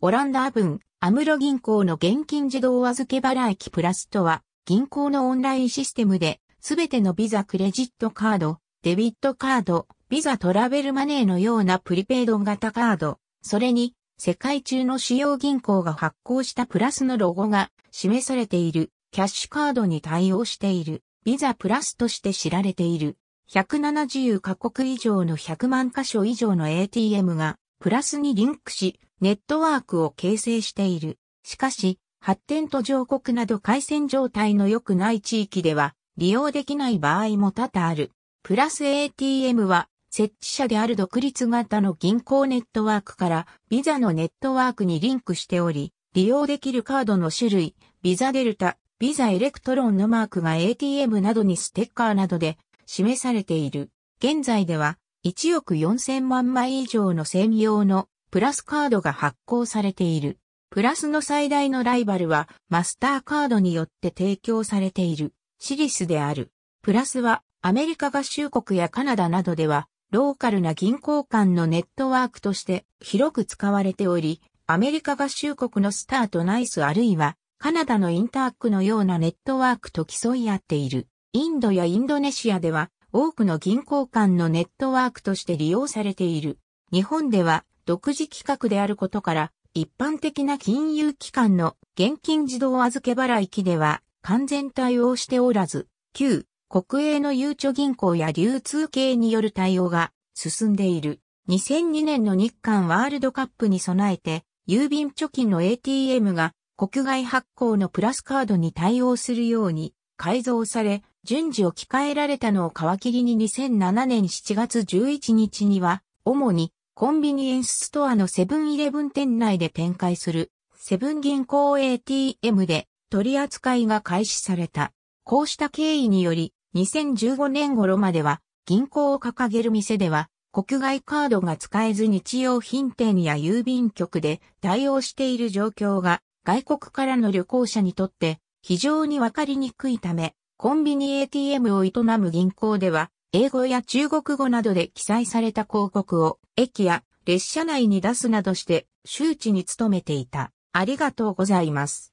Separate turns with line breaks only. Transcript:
オランダ分、アムロ銀行の現金自動預け払い機プラスとは、銀行のオンラインシステムで、すべてのビザクレジットカード、デビットカード、ビザトラベルマネーのようなプリペイド型カード、それに、世界中の主要銀行が発行したプラスのロゴが示されているキャッシュカードに対応しているビザプラスとして知られている170カ国以上の100万箇所以上の ATM がプラスにリンクしネットワークを形成している。しかし、発展途上国など回線状態の良くない地域では利用できない場合も多々ある。プラス ATM は設置者である独立型の銀行ネットワークからビザのネットワークにリンクしており、利用できるカードの種類、ビザデルタ、ビザエレクトロンのマークが ATM などにステッカーなどで示されている。現在では1億4000万枚以上の専用のプラスカードが発行されている。プラスの最大のライバルはマスターカードによって提供されているシリスである。プラスはアメリカ合衆国やカナダなどではローカルな銀行間のネットワークとして広く使われており、アメリカ合衆国のスターとナイスあるいはカナダのインタークのようなネットワークと競い合っている。インドやインドネシアでは多くの銀行間のネットワークとして利用されている。日本では独自規格であることから、一般的な金融機関の現金自動預け払い機では完全対応しておらず、旧国営のゆうちょ銀行や流通系による対応が進んでいる。2002年の日韓ワールドカップに備えて、郵便貯金の ATM が国外発行のプラスカードに対応するように改造され、順次置き換えられたのを皮切りに2007年7月11日には、主にコンビニエンスストアのセブンイレブン店内で展開するセブン銀行 ATM で取り扱いが開始された。こうした経緯により2015年頃までは銀行を掲げる店では国外カードが使えず日用品店や郵便局で対応している状況が外国からの旅行者にとって非常にわかりにくいため、コンビニ ATM を営む銀行では英語や中国語などで記載された広告を駅や列車内に出すなどして周知に努めていた。ありがとうございます。